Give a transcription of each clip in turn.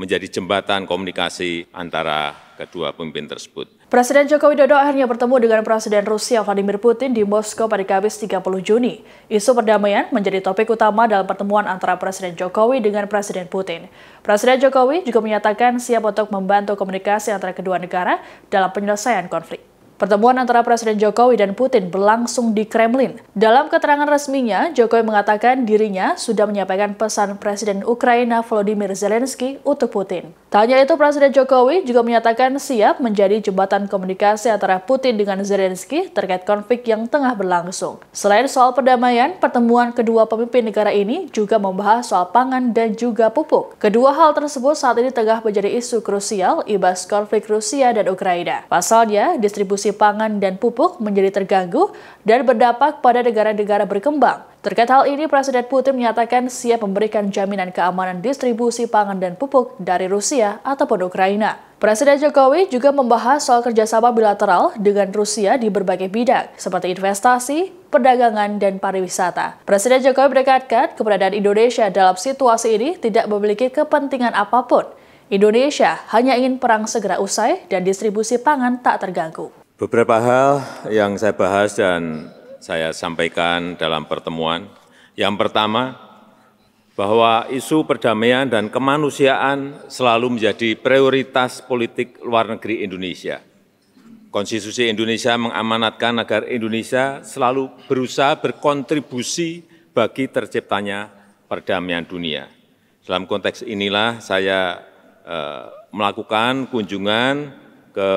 menjadi jembatan komunikasi antara kedua pemimpin tersebut. Presiden Joko Widodo akhirnya bertemu dengan Presiden Rusia Vladimir Putin di Moskow pada Kamis 30 Juni. Isu perdamaian menjadi topik utama dalam pertemuan antara Presiden Jokowi dengan Presiden Putin. Presiden Jokowi juga menyatakan siap untuk membantu komunikasi antara kedua negara dalam penyelesaian konflik. Pertemuan antara Presiden Jokowi dan Putin berlangsung di Kremlin. Dalam keterangan resminya, Jokowi mengatakan dirinya sudah menyampaikan pesan Presiden Ukraina Volodymyr Zelensky untuk Putin. Tak itu, Presiden Jokowi juga menyatakan siap menjadi jembatan komunikasi antara Putin dengan Zelensky terkait konflik yang tengah berlangsung. Selain soal perdamaian, pertemuan kedua pemimpin negara ini juga membahas soal pangan dan juga pupuk. Kedua hal tersebut saat ini tengah menjadi isu krusial ibas konflik Rusia dan Ukraina. Pasalnya, distribusi produksi pangan dan pupuk menjadi terganggu dan berdampak pada negara-negara berkembang. Terkait hal ini, Presiden Putin menyatakan siap memberikan jaminan keamanan distribusi pangan dan pupuk dari Rusia ataupun Ukraina. Presiden Jokowi juga membahas soal kerjasama bilateral dengan Rusia di berbagai bidang, seperti investasi, perdagangan, dan pariwisata. Presiden Jokowi berdekatkan keberadaan Indonesia dalam situasi ini tidak memiliki kepentingan apapun. Indonesia hanya ingin perang segera usai dan distribusi pangan tak terganggu. Beberapa hal yang saya bahas dan saya sampaikan dalam pertemuan. Yang pertama, bahwa isu perdamaian dan kemanusiaan selalu menjadi prioritas politik luar negeri Indonesia. Konstitusi Indonesia mengamanatkan agar Indonesia selalu berusaha berkontribusi bagi terciptanya perdamaian dunia. Dalam konteks inilah saya eh, melakukan kunjungan ke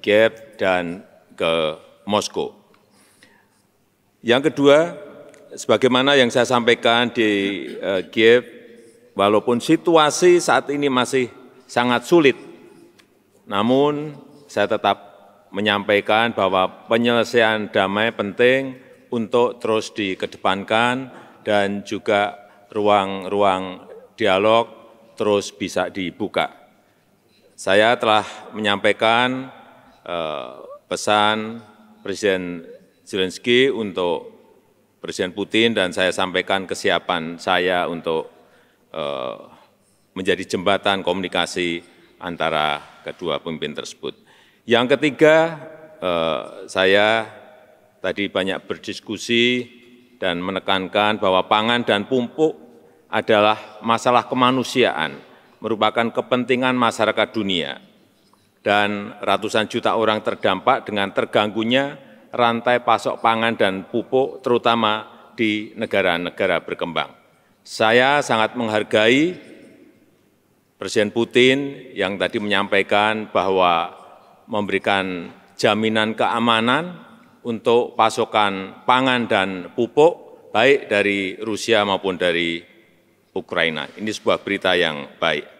Kiev dan ke Moskow. Yang kedua, sebagaimana yang saya sampaikan di Kiev, eh, walaupun situasi saat ini masih sangat sulit, namun saya tetap menyampaikan bahwa penyelesaian damai penting untuk terus dikedepankan dan juga ruang-ruang dialog terus bisa dibuka. Saya telah menyampaikan Eh, pesan Presiden Zelensky untuk Presiden Putin dan saya sampaikan kesiapan saya untuk eh, menjadi jembatan komunikasi antara kedua pemimpin tersebut. Yang ketiga, eh, saya tadi banyak berdiskusi dan menekankan bahwa pangan dan pupuk adalah masalah kemanusiaan, merupakan kepentingan masyarakat dunia dan ratusan juta orang terdampak dengan terganggunya rantai pasok pangan dan pupuk, terutama di negara-negara berkembang. Saya sangat menghargai Presiden Putin yang tadi menyampaikan bahwa memberikan jaminan keamanan untuk pasokan pangan dan pupuk, baik dari Rusia maupun dari Ukraina. Ini sebuah berita yang baik.